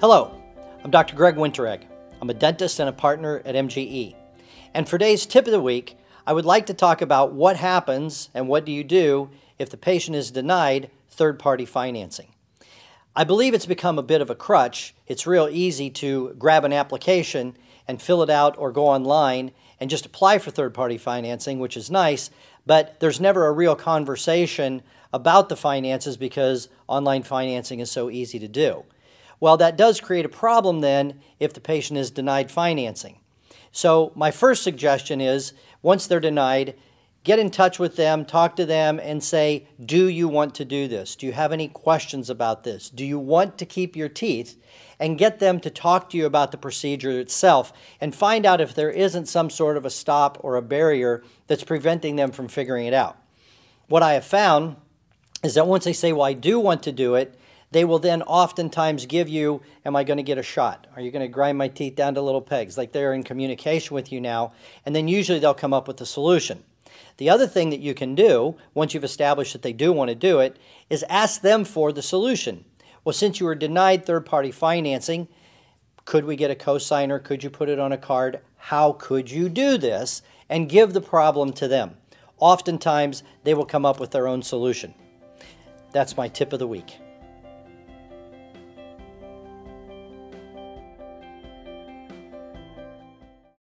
Hello, I'm Dr. Greg Winteregg. I'm a dentist and a partner at MGE. And for today's tip of the week, I would like to talk about what happens and what do you do if the patient is denied third party financing. I believe it's become a bit of a crutch. It's real easy to grab an application and fill it out or go online and just apply for third party financing, which is nice, but there's never a real conversation about the finances because online financing is so easy to do. Well, that does create a problem then if the patient is denied financing. So, my first suggestion is once they're denied, get in touch with them, talk to them, and say, Do you want to do this? Do you have any questions about this? Do you want to keep your teeth? And get them to talk to you about the procedure itself and find out if there isn't some sort of a stop or a barrier that's preventing them from figuring it out. What I have found is that once they say, Well, I do want to do it, they will then oftentimes give you, Am I going to get a shot? Are you going to grind my teeth down to little pegs? Like they're in communication with you now. And then usually they'll come up with a solution. The other thing that you can do, once you've established that they do want to do it, is ask them for the solution. Well, since you were denied third party financing, could we get a cosigner? Could you put it on a card? How could you do this? And give the problem to them. Oftentimes, they will come up with their own solution. That's my tip of the week.